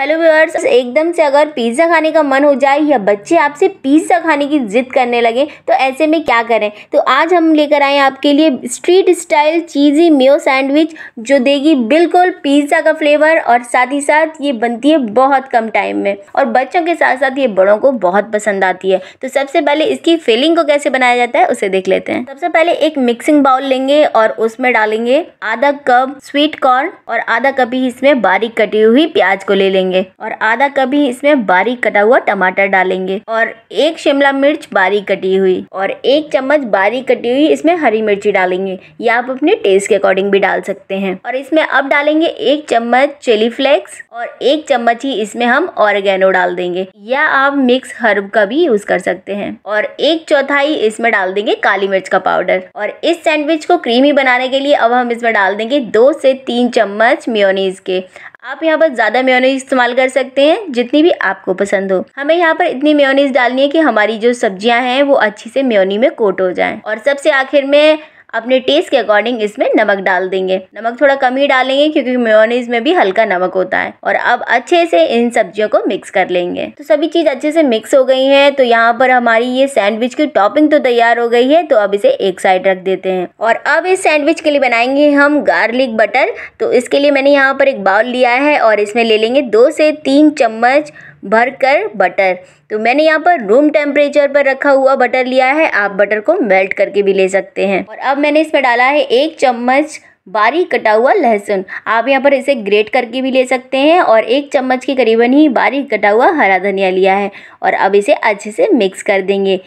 hello viewers एकदम से अगर पिज़्ज़ा खाने का मन हो जाए या बच्चे आपसे पिज़्ज़ा खाने की ज़िद करने लगे तो ऐसे में क्या करें तो आज हम लेकर आए आपके लिए street style cheesy mayo sandwich जो देगी बिल्कुल पिज़्ज़ा का फ्लेवर और साथ ही साथ ये बनती है बहुत कम टाइम में और बच्चों के साथ साथ ये बड़ों को बहुत पसंद आती है तो सबसे पहले इसकी फिलिंग को कैसे बनाया जाता है उसे देख लेते हैं सबसे पहले एक मिक्सिंग बाउल लेंगे और उसमें डालेंगे आधा कप स्वीट कॉर्न और आधा कप ही इसमें बारीक कटी हुई प्याज को ले लेंगे डालेंगे और आधा कप ही इसमें बारीक कटा हुआ टमाटर डालेंगे और एक शिमला मिर्च बारीक कटी हुई और एक चम्मच बारीक कटी हुई इसमें हरी मिर्ची डालेंगे या आप अपने टेस्ट के अकॉर्डिंग भी डाल सकते हैं और इसमें अब डालेंगे एक चम्मच चिली फ्लेक्स और एक चम्मच ही इसमें हम ऑर्गेनो डाल देंगे या आप मिक्स हर्ब का भी यूज कर सकते हैं और एक चौथाई इसमें डाल देंगे काली मिर्च का पाउडर और इस सैंडविच को क्रीमी बनाने के लिए अब हम इसमें डाल देंगे दो से तीन चम्मच म्योनीज के आप यहाँ पर ज़्यादा मेयोनीज इस्तेमाल कर सकते हैं जितनी भी आपको पसंद हो हमें यहाँ पर इतनी मेयोनीज डालनी है कि हमारी जो सब्जियां हैं वो अच्छी से मेयोनी में कोट हो जाएं और सबसे आखिर में अपने टेस्ट के अकॉर्डिंग इसमें नमक डाल देंगे नमक थोड़ा कम ही डालेंगे क्योंकि मेयोनीज में भी हल्का नमक होता है और अब अच्छे से इन सब्जियों को मिक्स कर लेंगे तो सभी चीज़ अच्छे से मिक्स हो गई है तो यहाँ पर हमारी ये सैंडविच की टॉपिंग तो तैयार हो गई है तो अब इसे एक साइड रख देते हैं और अब इस सैंडविच के लिए बनाएंगे हम गार्लिक बटर तो इसके लिए मैंने यहाँ पर एक बाउल लिया है और इसमें ले लेंगे दो से तीन चम्मच भर कर बटर तो मैंने यहाँ पर रूम टेम्परेचर पर रखा हुआ बटर लिया है आप बटर को मेल्ट करके भी ले सकते हैं और अब मैंने इसमें डाला है एक चम्मच बारीक कटा हुआ लहसुन आप यहाँ पर इसे ग्रेट करके भी ले सकते हैं और एक चम्मच के करीबन ही बारीक कटा हुआ हरा धनिया लिया है और अब इसे अच्छे से मिक्स कर देंगे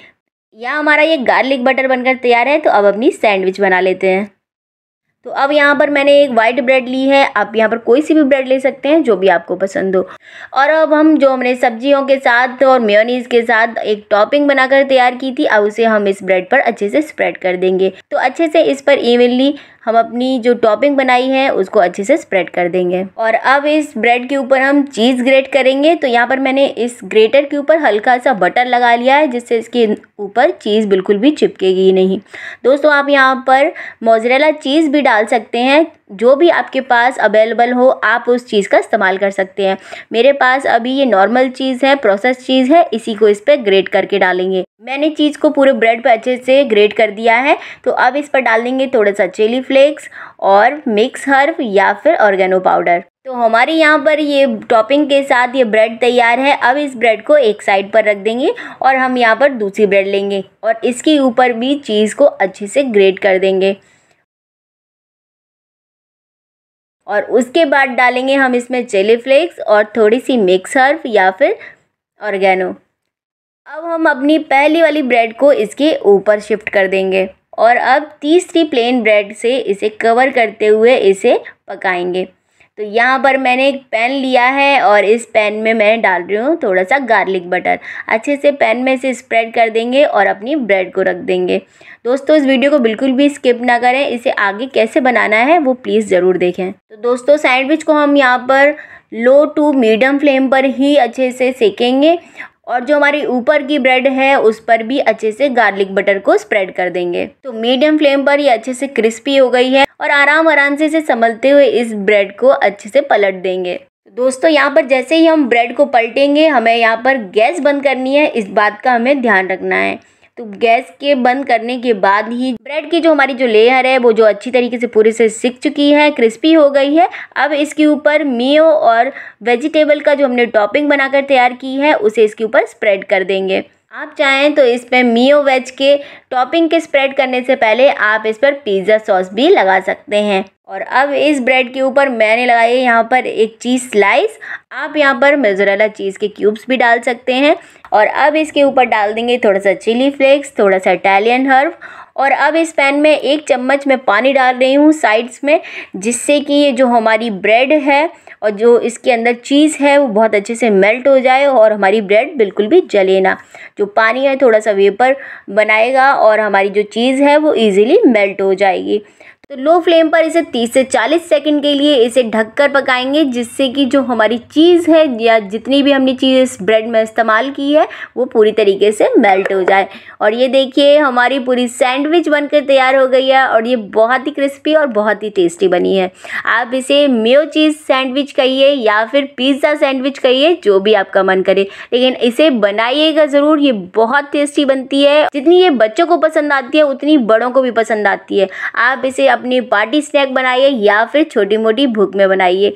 यहाँ हमारा ये गार्लिक बटर बनकर तैयार है तो अब अपनी सैंडविच बना लेते हैं तो अब यहाँ पर मैंने एक वाइट ब्रेड ली है आप यहाँ पर कोई सी भी ब्रेड ले सकते हैं जो भी आपको पसंद हो और अब हम जो हमने सब्जियों के साथ और मेयोनीज के साथ एक टॉपिंग बनाकर तैयार की थी अब उसे हम इस ब्रेड पर अच्छे से स्प्रेड कर देंगे तो अच्छे से इस पर इवनली हम अपनी जो टॉपिंग बनाई है उसको अच्छे से स्प्रेड कर देंगे और अब इस ब्रेड के ऊपर हम चीज़ ग्रेट करेंगे तो यहाँ पर मैंने इस ग्रेटर के ऊपर हल्का सा बटर लगा लिया है जिससे इसके ऊपर चीज़ बिल्कुल भी चिपकेगी नहीं दोस्तों आप यहाँ पर मोजरेला चीज़ भी डाल डाल सकते हैं जो भी आपके पास अवेलेबल हो आप उस चीज़ का इस्तेमाल कर सकते हैं मेरे पास अभी ये नॉर्मल चीज़ है प्रोसेस चीज़ है इसी को इस पर ग्रेट करके डालेंगे मैंने चीज़ को पूरे ब्रेड पर अच्छे से ग्रेट कर दिया है तो अब इस पर डाल देंगे थोड़ा सा चिली फ्लेक्स और मिक्स हर्फ या फिर ऑर्गेनो पाउडर तो हमारे यहाँ पर ये टॉपिंग के साथ ये ब्रेड तैयार है अब इस ब्रेड को एक साइड पर रख देंगे और हम यहाँ पर दूसरी ब्रेड लेंगे और इसके ऊपर भी चीज़ को अच्छे से ग्रेट कर देंगे और उसके बाद डालेंगे हम इसमें चिली फ्लेक्स और थोड़ी सी मिक्स हर्ब या फिर ऑर्गेनो अब हम अपनी पहली वाली ब्रेड को इसके ऊपर शिफ्ट कर देंगे और अब तीसरी प्लेन ब्रेड से इसे कवर करते हुए इसे पकाएंगे तो यहाँ पर मैंने एक पैन लिया है और इस पैन में मैं डाल रही हूँ थोड़ा सा गार्लिक बटर अच्छे से पैन में इसे स्प्रेड कर देंगे और अपनी ब्रेड को रख देंगे दोस्तों इस वीडियो को बिल्कुल भी स्किप ना करें इसे आगे कैसे बनाना है वो प्लीज़ ज़रूर देखें तो दोस्तों सैंडविच को हम यहाँ पर लो टू मीडियम फ्लेम पर ही अच्छे से सेकेंगे और जो हमारी ऊपर की ब्रेड है उस पर भी अच्छे से गार्लिक बटर को स्प्रेड कर देंगे तो मीडियम फ्लेम पर ये अच्छे से क्रिस्पी हो गई है और आराम आराम से इसे संभलते हुए इस ब्रेड को अच्छे से पलट देंगे तो दोस्तों यहाँ पर जैसे ही हम ब्रेड को पलटेंगे हमें यहाँ पर गैस बंद करनी है इस बात का हमें ध्यान रखना है तो गैस के बंद करने के बाद ही ब्रेड की जो हमारी जो लेयर है वो जो अच्छी तरीके से पूरे से सिक चुकी है क्रिस्पी हो गई है अब इसके ऊपर मेयो और वेजिटेबल का जो हमने टॉपिंग बनाकर तैयार की है उसे इसके ऊपर स्प्रेड कर देंगे आप चाहें तो इस पर मियो वेज के टॉपिंग के स्प्रेड करने से पहले आप इस पर पिज़्ज़ा सॉस भी लगा सकते हैं और अब इस ब्रेड के ऊपर मैंने लगाई है यहाँ पर एक चीज़ स्लाइस आप यहाँ पर मेजोरेला चीज़ के क्यूब्स भी डाल सकते हैं और अब इसके ऊपर डाल देंगे थोड़ा सा चिली फ्लेक्स थोड़ा सा इटालियन हर्ब और अब इस पैन में एक चम्मच मैं पानी डाल रही हूँ साइड्स में जिससे कि ये जो हमारी ब्रेड है और जो इसके अंदर चीज़ है वो बहुत अच्छे से मेल्ट हो जाए और हमारी ब्रेड बिल्कुल भी जले ना जो पानी है थोड़ा सा वेपर बनाएगा और हमारी जो चीज़ है वो ईज़िली मेल्ट हो जाएगी तो लो फ्लेम पर इसे 30 से 40 सेकंड के लिए इसे ढककर पकाएंगे जिससे कि जो हमारी चीज़ है या जितनी भी हमने चीज़ इस ब्रेड में इस्तेमाल की है वो पूरी तरीके से मेल्ट हो जाए और ये देखिए हमारी पूरी सैंडविच बनकर तैयार हो गई है और ये बहुत ही क्रिस्पी और बहुत ही टेस्टी बनी है आप इसे मेो चीज़ सैंडविच कहिए या फिर पिज़्ज़ा सैंडविच कहिए जो भी आपका मन करे लेकिन इसे बनाइएगा ज़रूर ये बहुत टेस्टी बनती है जितनी ये बच्चों को पसंद आती है उतनी बड़ों को भी पसंद आती है आप इसे आप अपनी पार्टी स्नैक बनाइए या फिर छोटी मोटी भूख में बनाइए